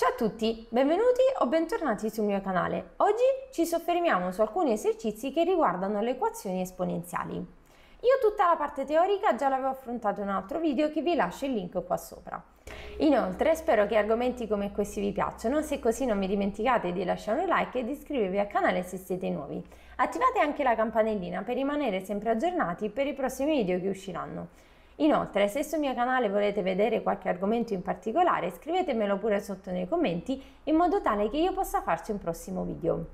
Ciao a tutti, benvenuti o bentornati sul mio canale. Oggi ci soffermiamo su alcuni esercizi che riguardano le equazioni esponenziali. Io tutta la parte teorica già l'avevo affrontata in un altro video che vi lascio il link qua sopra. Inoltre spero che argomenti come questi vi piacciono, se così non vi dimenticate di lasciare un like e di iscrivervi al canale se siete nuovi. Attivate anche la campanellina per rimanere sempre aggiornati per i prossimi video che usciranno. Inoltre, se sul mio canale volete vedere qualche argomento in particolare, scrivetemelo pure sotto nei commenti in modo tale che io possa farci un prossimo video.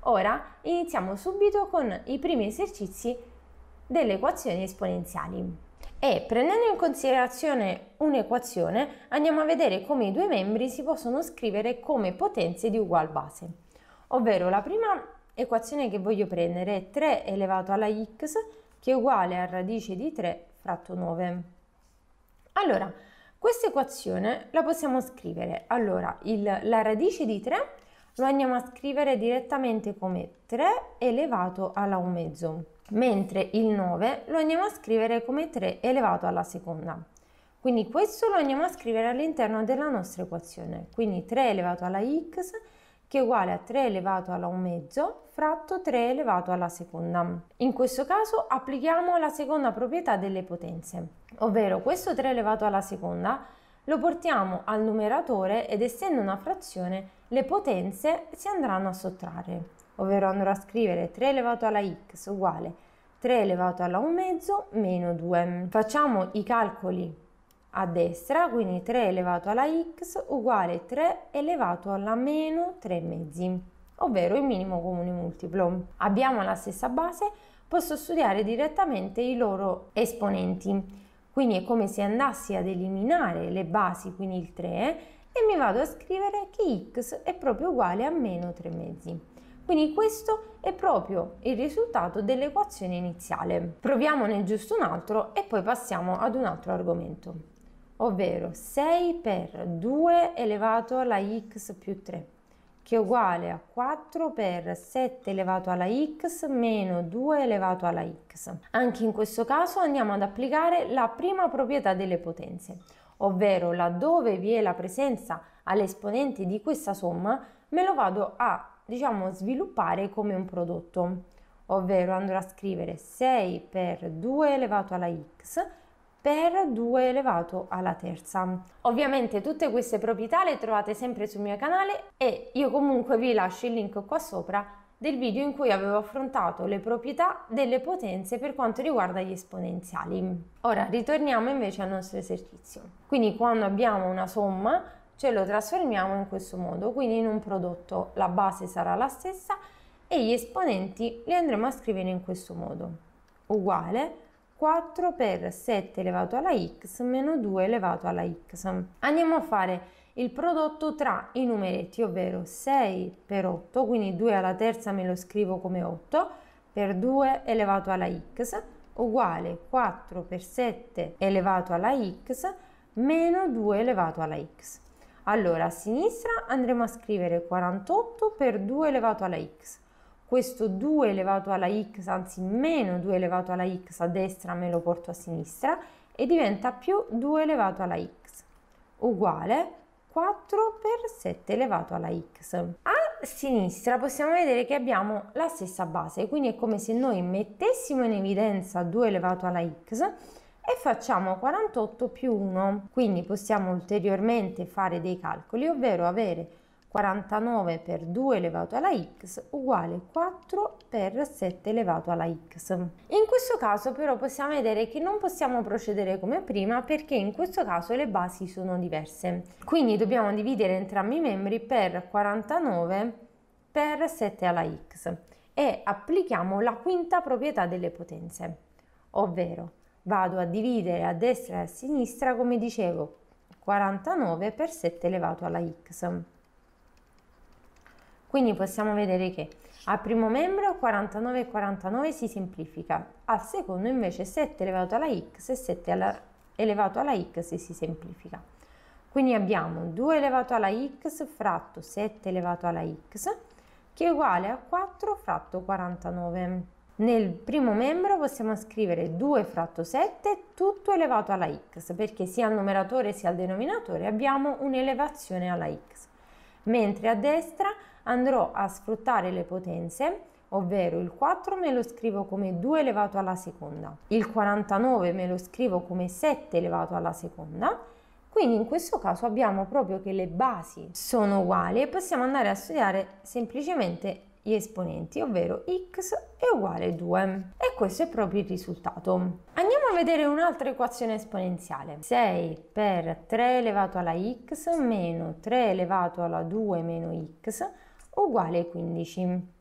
Ora iniziamo subito con i primi esercizi delle equazioni esponenziali. E prendendo in considerazione un'equazione andiamo a vedere come i due membri si possono scrivere come potenze di ugual base. Ovvero la prima equazione che voglio prendere è 3 elevato alla x che è uguale a radice di 3 fratto 9. Allora, questa equazione la possiamo scrivere. Allora, il, la radice di 3 lo andiamo a scrivere direttamente come 3 elevato alla un mezzo, mentre il 9 lo andiamo a scrivere come 3 elevato alla seconda. Quindi questo lo andiamo a scrivere all'interno della nostra equazione, quindi 3 elevato alla x che è uguale a 3 elevato alla un mezzo fratto 3 elevato alla seconda. In questo caso applichiamo la seconda proprietà delle potenze, ovvero questo 3 elevato alla seconda lo portiamo al numeratore ed essendo una frazione le potenze si andranno a sottrarre, ovvero andrò a scrivere 3 elevato alla x uguale 3 elevato alla un mezzo meno 2. Facciamo i calcoli a destra, quindi 3 elevato alla x uguale 3 elevato alla meno 3 mezzi, ovvero il minimo comune multiplo. Abbiamo la stessa base, posso studiare direttamente i loro esponenti. Quindi è come se andassi ad eliminare le basi, quindi il 3, e mi vado a scrivere che x è proprio uguale a meno 3 mezzi. Quindi questo è proprio il risultato dell'equazione iniziale. Proviamone giusto un altro e poi passiamo ad un altro argomento ovvero 6 per 2 elevato alla x più 3, che è uguale a 4 per 7 elevato alla x meno 2 elevato alla x. Anche in questo caso andiamo ad applicare la prima proprietà delle potenze, ovvero laddove vi è la presenza all'esponente di questa somma, me lo vado a diciamo sviluppare come un prodotto, ovvero andrò a scrivere 6 per 2 elevato alla x per 2 elevato alla terza. Ovviamente tutte queste proprietà le trovate sempre sul mio canale e io comunque vi lascio il link qua sopra del video in cui avevo affrontato le proprietà delle potenze per quanto riguarda gli esponenziali. Ora ritorniamo invece al nostro esercizio. Quindi quando abbiamo una somma ce lo trasformiamo in questo modo, quindi in un prodotto la base sarà la stessa e gli esponenti li andremo a scrivere in questo modo. Uguale 4 per 7 elevato alla x meno 2 elevato alla x. Andiamo a fare il prodotto tra i numeretti, ovvero 6 per 8, quindi 2 alla terza me lo scrivo come 8, per 2 elevato alla x uguale 4 per 7 elevato alla x meno 2 elevato alla x. Allora, a sinistra andremo a scrivere 48 per 2 elevato alla x questo 2 elevato alla x, anzi meno 2 elevato alla x a destra me lo porto a sinistra e diventa più 2 elevato alla x uguale 4 per 7 elevato alla x. A sinistra possiamo vedere che abbiamo la stessa base, quindi è come se noi mettessimo in evidenza 2 elevato alla x e facciamo 48 più 1, quindi possiamo ulteriormente fare dei calcoli, ovvero avere 49 per 2 elevato alla x uguale 4 per 7 elevato alla x. In questo caso però possiamo vedere che non possiamo procedere come prima perché in questo caso le basi sono diverse. Quindi dobbiamo dividere entrambi i membri per 49 per 7 alla x e applichiamo la quinta proprietà delle potenze, ovvero vado a dividere a destra e a sinistra come dicevo 49 per 7 elevato alla x quindi possiamo vedere che al primo membro 49 e 49 si semplifica, al secondo invece 7 elevato alla x e 7 alla, elevato alla x si semplifica. Quindi abbiamo 2 elevato alla x fratto 7 elevato alla x che è uguale a 4 fratto 49. Nel primo membro possiamo scrivere 2 fratto 7 tutto elevato alla x perché sia al numeratore sia al denominatore abbiamo un'elevazione alla x mentre a destra andrò a sfruttare le potenze ovvero il 4 me lo scrivo come 2 elevato alla seconda, il 49 me lo scrivo come 7 elevato alla seconda, quindi in questo caso abbiamo proprio che le basi sono uguali e possiamo andare a studiare semplicemente gli esponenti, ovvero x è uguale 2. E questo è proprio il risultato. Andiamo a vedere un'altra equazione esponenziale. 6 per 3 elevato alla x meno 3 elevato alla 2 meno x uguale 15.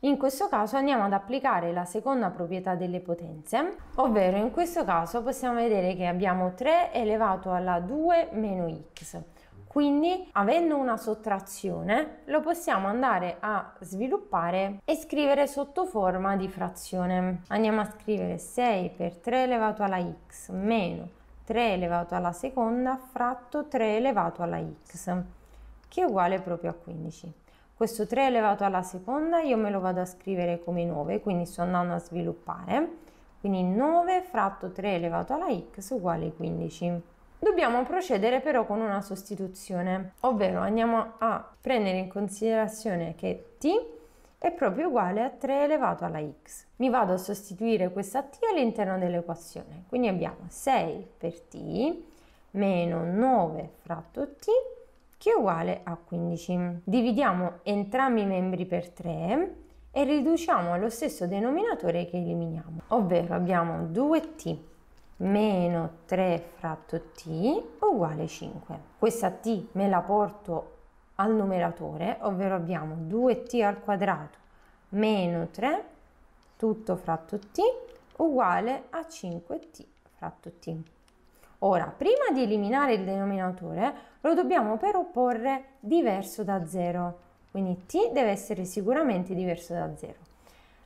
In questo caso andiamo ad applicare la seconda proprietà delle potenze, ovvero in questo caso possiamo vedere che abbiamo 3 elevato alla 2 meno x quindi avendo una sottrazione lo possiamo andare a sviluppare e scrivere sotto forma di frazione. Andiamo a scrivere 6 per 3 elevato alla x meno 3 elevato alla seconda fratto 3 elevato alla x che è uguale proprio a 15. Questo 3 elevato alla seconda io me lo vado a scrivere come 9, quindi sto andando a sviluppare. Quindi 9 fratto 3 elevato alla x uguale 15. Dobbiamo procedere però con una sostituzione, ovvero andiamo a prendere in considerazione che t è proprio uguale a 3 elevato alla x. Mi vado a sostituire questa t all'interno dell'equazione, quindi abbiamo 6 per t meno 9 fratto t che è uguale a 15. Dividiamo entrambi i membri per 3 e riduciamo allo stesso denominatore che eliminiamo, ovvero abbiamo 2t meno 3 fratto t uguale 5. Questa t me la porto al numeratore, ovvero abbiamo 2t al quadrato meno 3 tutto fratto t uguale a 5t fratto t. Ora, prima di eliminare il denominatore, lo dobbiamo però porre diverso da 0, quindi t deve essere sicuramente diverso da 0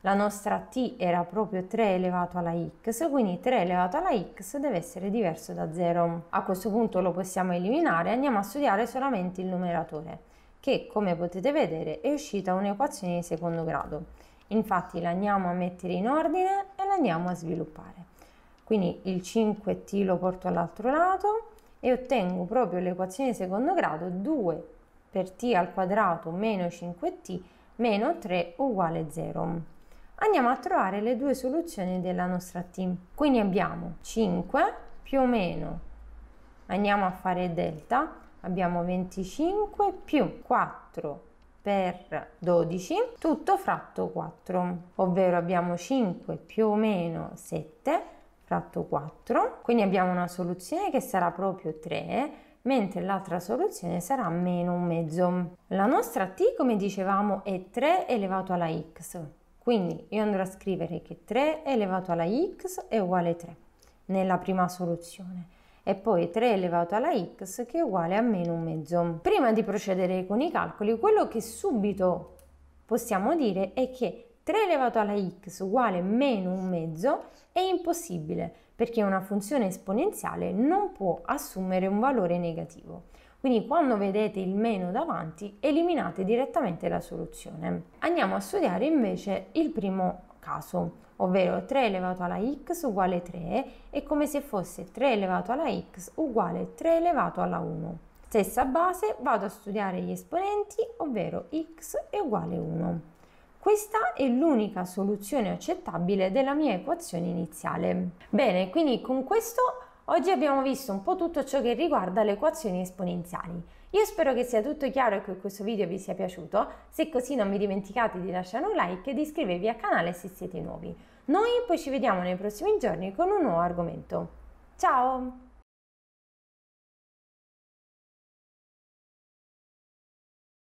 la nostra t era proprio 3 elevato alla x, quindi 3 elevato alla x deve essere diverso da 0. A questo punto lo possiamo eliminare e andiamo a studiare solamente il numeratore, che come potete vedere è uscita un'equazione di secondo grado. Infatti la andiamo a mettere in ordine e la andiamo a sviluppare. Quindi il 5t lo porto all'altro lato e ottengo proprio l'equazione di secondo grado 2 per t al quadrato meno 5t meno 3 uguale 0 andiamo a trovare le due soluzioni della nostra t. Quindi abbiamo 5 più o meno, andiamo a fare delta, abbiamo 25 più 4 per 12 tutto fratto 4 ovvero abbiamo 5 più o meno 7 fratto 4 quindi abbiamo una soluzione che sarà proprio 3 mentre l'altra soluzione sarà meno un mezzo la nostra t come dicevamo è 3 elevato alla x quindi io andrò a scrivere che 3 elevato alla x è uguale a 3 nella prima soluzione e poi 3 elevato alla x che è uguale a meno un mezzo. Prima di procedere con i calcoli, quello che subito possiamo dire è che 3 elevato alla x uguale meno un mezzo è impossibile perché una funzione esponenziale non può assumere un valore negativo. Quindi quando vedete il meno davanti eliminate direttamente la soluzione. Andiamo a studiare invece il primo caso, ovvero 3 elevato alla x uguale 3 e come se fosse 3 elevato alla x uguale 3 elevato alla 1. Stessa base, vado a studiare gli esponenti, ovvero x è uguale 1. Questa è l'unica soluzione accettabile della mia equazione iniziale. Bene, quindi con questo Oggi abbiamo visto un po' tutto ciò che riguarda le equazioni esponenziali. Io spero che sia tutto chiaro e che questo video vi sia piaciuto, se così non vi dimenticate di lasciare un like e di iscrivervi al canale se siete nuovi. Noi poi ci vediamo nei prossimi giorni con un nuovo argomento. Ciao!